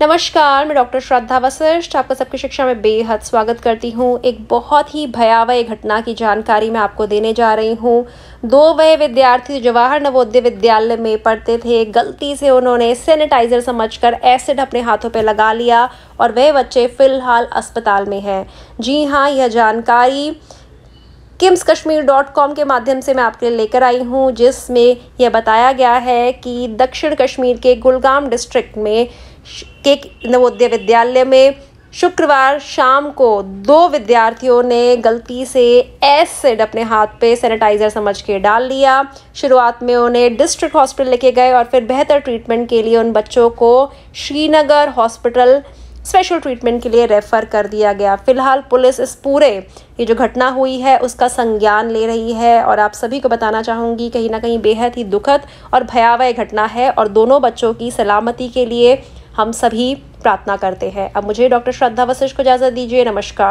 नमस्कार मैं डॉक्टर श्रद्धा वशिष्ठ आपका सबकी शिक्षा में बेहद स्वागत करती हूँ एक बहुत ही भयावह घटना की जानकारी मैं आपको देने जा रही हूँ दो वह विद्यार्थी जवाहर नवोदय विद्यालय में पढ़ते थे गलती से उन्होंने सैनिटाइजर समझकर एसिड अपने हाथों पर लगा लिया और वह बच्चे फिलहाल अस्पताल में हैं जी हाँ यह जानकारी किम्स कश्मीर डॉट कॉम के माध्यम से मैं आपके लिए लेकर आई हूँ जिसमें यह बताया गया है कि दक्षिण कश्मीर के गुलगाम डिस्ट्रिक्ट में के नवोदय विद्यालय में शुक्रवार शाम को दो विद्यार्थियों ने गलती से एसिड अपने हाथ पे सैनिटाइजर समझ के डाल लिया शुरुआत में उन्हें डिस्ट्रिक्ट हॉस्पिटल लेके गए और फिर बेहतर ट्रीटमेंट के लिए उन बच्चों को श्रीनगर हॉस्पिटल स्पेशल ट्रीटमेंट के लिए रेफर कर दिया गया फिलहाल पुलिस इस पूरे ये जो घटना हुई है उसका संज्ञान ले रही है और आप सभी को बताना चाहूँगी कहीं ना कहीं बेहद ही दुखद और भयावह घटना है और दोनों बच्चों की सलामती के लिए हम सभी प्रार्थना करते हैं अब मुझे डॉक्टर श्रद्धा वशिष्ठ को इजाज़त दीजिए नमस्कार